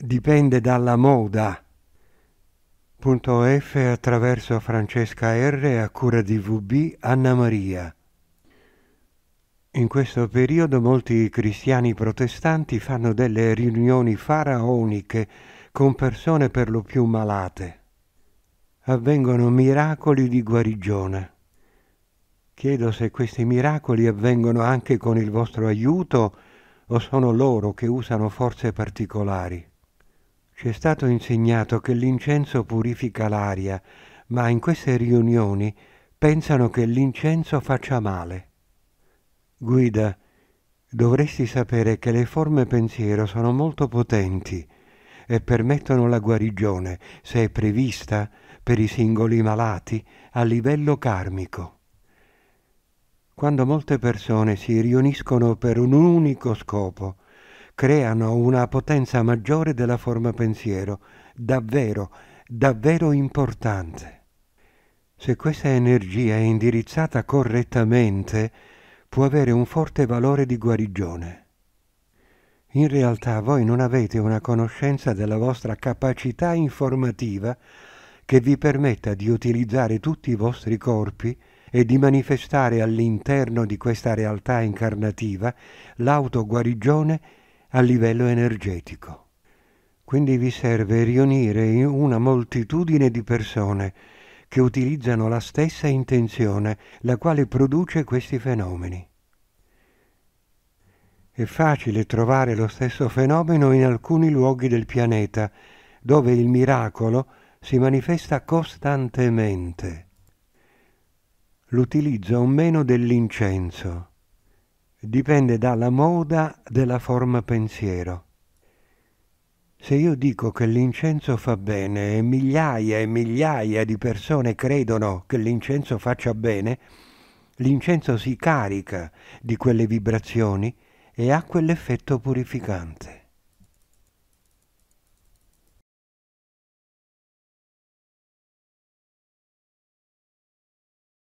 dipende dalla moda. Punto F attraverso Francesca R a cura di VB Anna Maria. In questo periodo molti cristiani protestanti fanno delle riunioni faraoniche con persone per lo più malate. Avvengono miracoli di guarigione. Chiedo se questi miracoli avvengono anche con il vostro aiuto o sono loro che usano forze particolari. Ci è stato insegnato che l'incenso purifica l'aria, ma in queste riunioni pensano che l'incenso faccia male. Guida, dovresti sapere che le forme pensiero sono molto potenti e permettono la guarigione, se è prevista, per i singoli malati a livello karmico. Quando molte persone si riuniscono per un unico scopo, creano una potenza maggiore della forma pensiero, davvero, davvero importante. Se questa energia è indirizzata correttamente, può avere un forte valore di guarigione. In realtà voi non avete una conoscenza della vostra capacità informativa che vi permetta di utilizzare tutti i vostri corpi e di manifestare all'interno di questa realtà incarnativa l'autoguarigione a livello energetico. Quindi vi serve riunire una moltitudine di persone che utilizzano la stessa intenzione, la quale produce questi fenomeni. È facile trovare lo stesso fenomeno in alcuni luoghi del pianeta, dove il miracolo si manifesta costantemente. L'utilizzo o meno dell'incenso, dipende dalla moda della forma pensiero. Se io dico che l'incenso fa bene e migliaia e migliaia di persone credono che l'incenso faccia bene, l'incenso si carica di quelle vibrazioni e ha quell'effetto purificante.